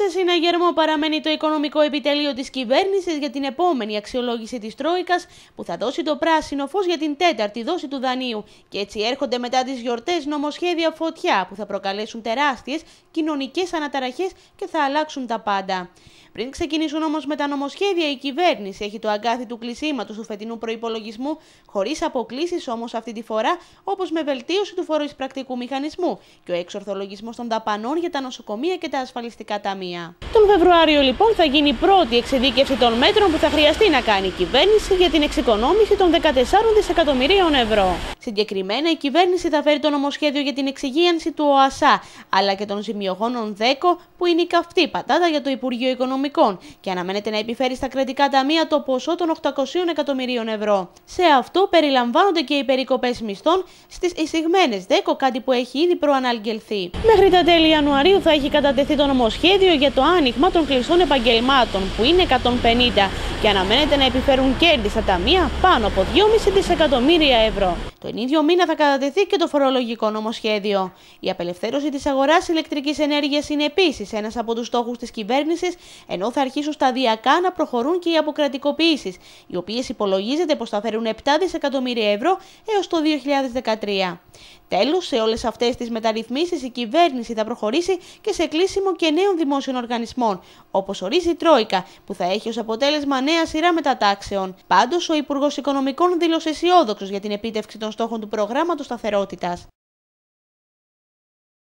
Σε συναγερμό παραμένει το οικονομικό επιτελείο της κυβέρνησης για την επόμενη αξιολόγηση της Τρόικας που θα δώσει το πράσινο φως για την τέταρτη δόση του δανείου και έτσι έρχονται μετά τις γιορτές νομοσχέδια φωτιά που θα προκαλέσουν τεράστιες κοινωνικές αναταραχές και θα αλλάξουν τα πάντα. Πριν ξεκινήσουν όμως με τα νομοσχέδια, η κυβέρνηση έχει το αγκάθι του κλεισίματος του φετινού προπολογισμού, χωρίς αποκλήσεις όμως αυτή τη φορά, όπως με βελτίωση του φοροεισπρακτικού μηχανισμού και ο εξορθολογισμός των δαπανών για τα νοσοκομεία και τα ασφαλιστικά ταμεία. Τον Φεβρουάριο λοιπόν θα γίνει η πρώτη εξειδίκευση των μέτρων που θα χρειαστεί να κάνει η κυβέρνηση για την εξοικονόμηση των 14 δισεκατομμυρίων ευρώ. Συγκεκριμένα, η κυβέρνηση θα φέρει το νομοσχέδιο για την εξυγίανση του ΟΑΣΑ, αλλά και των σημειογόνων ΔΕΚΟ, που είναι η καυτή πατάτα για το Υπουργείο Οικονομικών, και αναμένεται να επιφέρει στα κρατικά ταμεία το ποσό των 800 εκατομμυρίων ευρώ. Σε αυτό περιλαμβάνονται και οι περικοπές μισθών στις εισηγμένες ΔΕΚΟ, κάτι που έχει ήδη προαναγγελθεί. Μέχρι τα τέλη Ιανουαρίου θα έχει κατατεθεί το νομοσχέδιο για το άνοιγμα των κλειστών επαγγελμάτων, που είναι 150, και αναμένεται να επιφέρουν κέρδη στα ταμεία πάνω από 2,5 δισεκατομμύρια ευρώ. Το ίδιο μήνα θα κατατεθεί και το φορολογικό νομοσχέδιο. Η απελευθέρωση της αγοράς ηλεκτρικής ενέργειας είναι επίσης ένας από τους στόχους της κυβέρνησης, ενώ θα αρχίσουν σταδιακά να προχωρούν και οι αποκρατικοποιήσεις, οι οποίες υπολογίζεται πως θα φέρουν 7 δισεκατομμύρια ευρώ έως το 2013. Τέλος, σε όλες αυτές τις μεταρρυθμίσεις η κυβέρνηση θα προχωρήσει και σε κλείσιμο και νέων δημόσιων οργανισμών, όπως ορίζει η Τρόικα, που θα έχει ως αποτέλεσμα νέα σειρά μετατάξεων. Πάντως, ο Υπουργός Οικονομικών δήλωσε αισιόδοξος για την επίτευξη των στόχων του προγράμματος σταθερότητας.